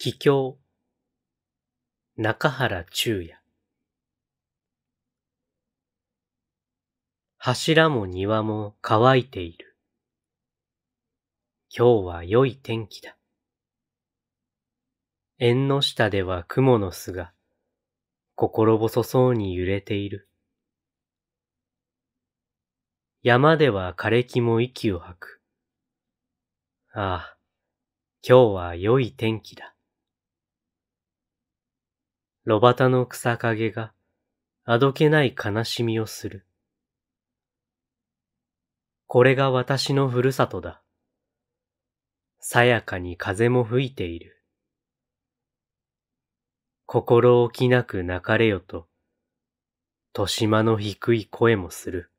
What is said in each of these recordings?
帰郷中原中也柱も庭も乾いている。今日は良い天気だ。縁の下では雲の巣が心細そうに揺れている。山では枯れ木も息を吐く。ああ、今日は良い天気だ。炉端の草陰が、あどけない悲しみをする。これが私のふるさとだ。さやかに風も吹いている。心置きなく泣かれよと、としまの低い声もする。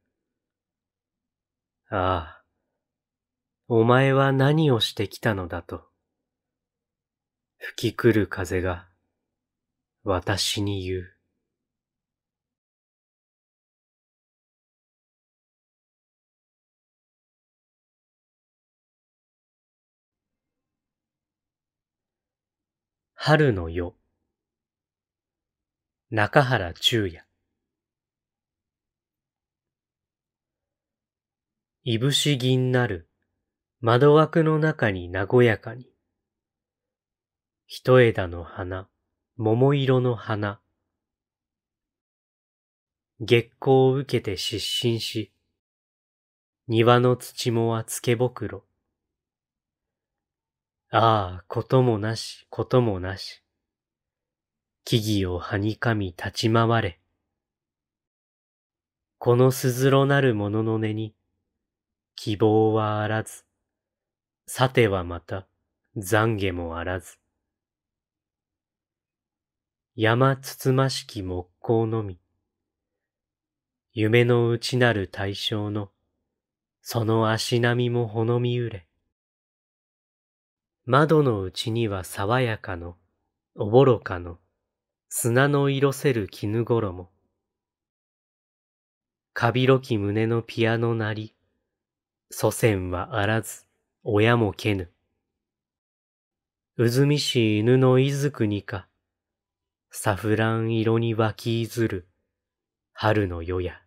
ああ、お前は何をしてきたのだと。吹き来る風が、私に言う。春の夜。中原中也。いぶし銀なる窓枠の中に和やかに。一枝の花、桃色の花。月光を受けて失神し、庭の土もはつけ袋。ああ、こともなし、こともなし。木々をはにかみ立ち回れ。この鈴ろなるものの根に、希望はあらず、さてはまた、懺悔もあらず。山つつましき木工のみ、夢の内なる対象の、その足並みもほのみうれ、窓の内には爽やかの、おぼろかの、砂の色せる絹衣、かびろき胸のピアノなり、祖先はあらず、親もけぬ。うずみし犬のいずくにか、サフラン色に湧きいずる春の夜や。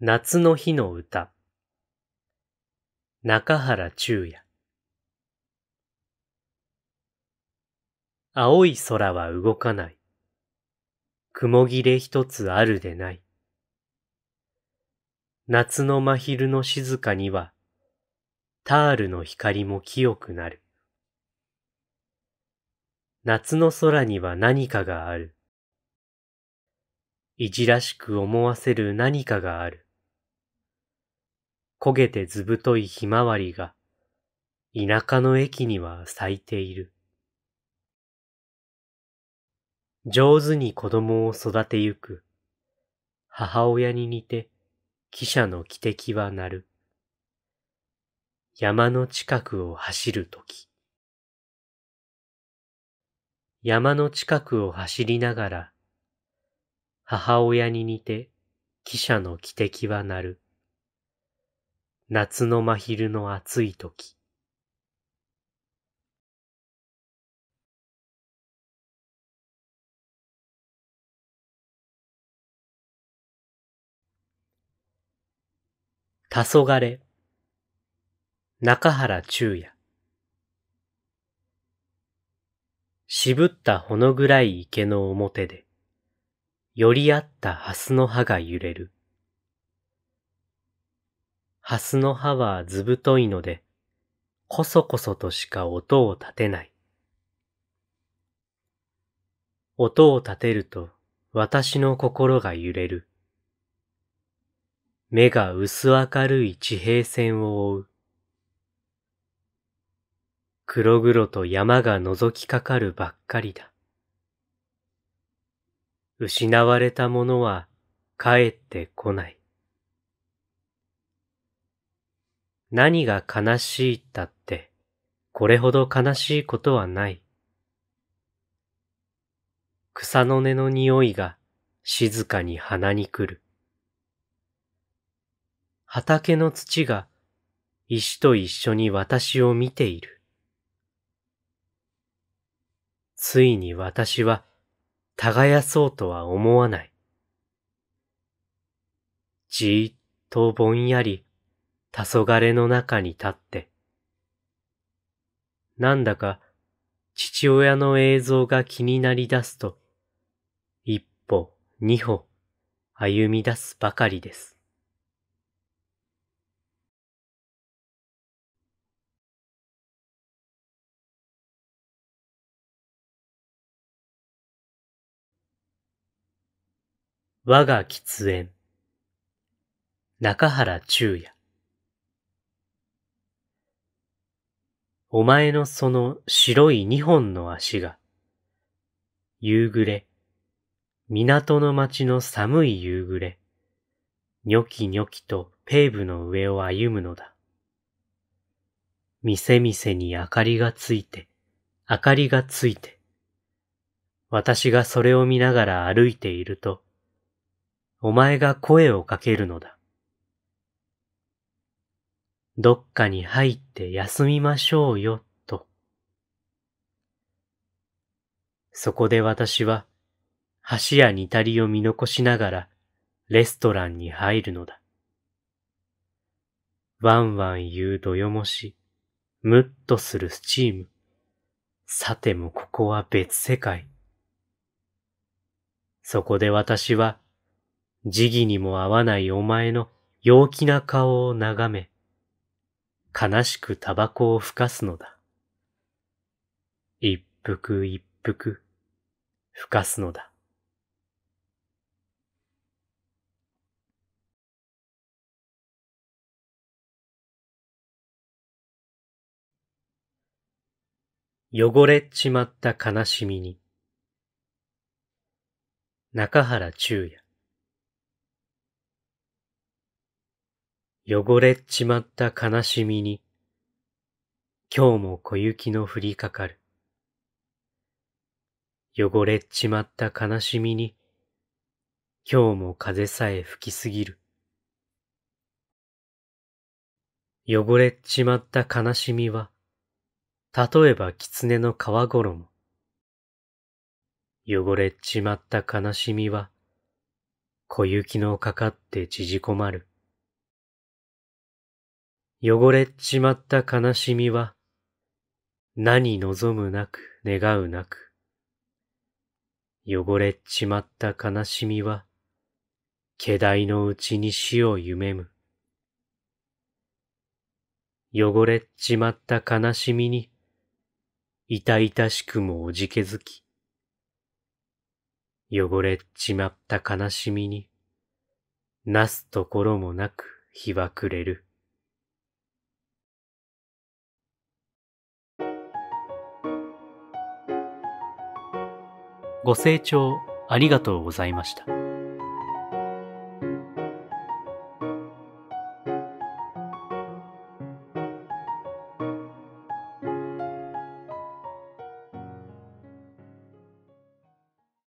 夏の日の歌中原中也青い空は動かない雲切れ一つあるでない夏の真昼の静かには、タールの光も清くなる。夏の空には何かがある。いじらしく思わせる何かがある。焦げてずぶといひまわりが、田舎の駅には咲いている。上手に子供を育てゆく、母親に似て、汽車の汽笛は鳴る。山の近くを走るとき。山の近くを走りながら、母親に似て汽車の汽笛は鳴る。夏の真昼の暑いとき。黄昏中原中也渋ったほの暗い池の表で、よりあった蓮の葉が揺れる。蓮の葉はずぶといので、こそこそとしか音を立てない。音を立てると私の心が揺れる。目が薄明るい地平線を覆う。黒々と山が覗きかかるばっかりだ。失われたものは帰ってこない。何が悲しいったって、これほど悲しいことはない。草の根の匂いが静かに鼻に来る。畑の土が石と一緒に私を見ている。ついに私は耕そうとは思わない。じーっとぼんやり黄昏の中に立って、なんだか父親の映像が気になり出すと、一歩二歩歩み出すばかりです。我が喫煙。中原中也。お前のその白い二本の足が、夕暮れ、港の町の寒い夕暮れ、にょきにょきとペーブの上を歩むのだ。店店に明かりがついて、明かりがついて、私がそれを見ながら歩いていると、お前が声をかけるのだ。どっかに入って休みましょうよ、と。そこで私は、橋や煮たりを見残しながら、レストランに入るのだ。ワンワン言うどよもし、むっとするスチーム。さてもここは別世界。そこで私は、時期にも合わないお前の陽気な顔を眺め、悲しくタバコを吹かすのだ。一服一服、吹かすのだ。汚れちまった悲しみに。中原中也。汚れちまった悲しみに、今日も小雪の降りかかる。汚れちまった悲しみに、今日も風さえ吹きすぎる。汚れちまった悲しみは、例えば狐の皮衣。汚れちまった悲しみは、小雪のかかって縮こまる。汚れちまった悲しみは、何望むなく願うなく。汚れちまった悲しみは、気代のうちに死を夢む。汚れちまった悲しみに、痛々しくもおじけづき。汚れちまった悲しみに、なすところもなく日は暮れる。ご清聴ありがとうございました。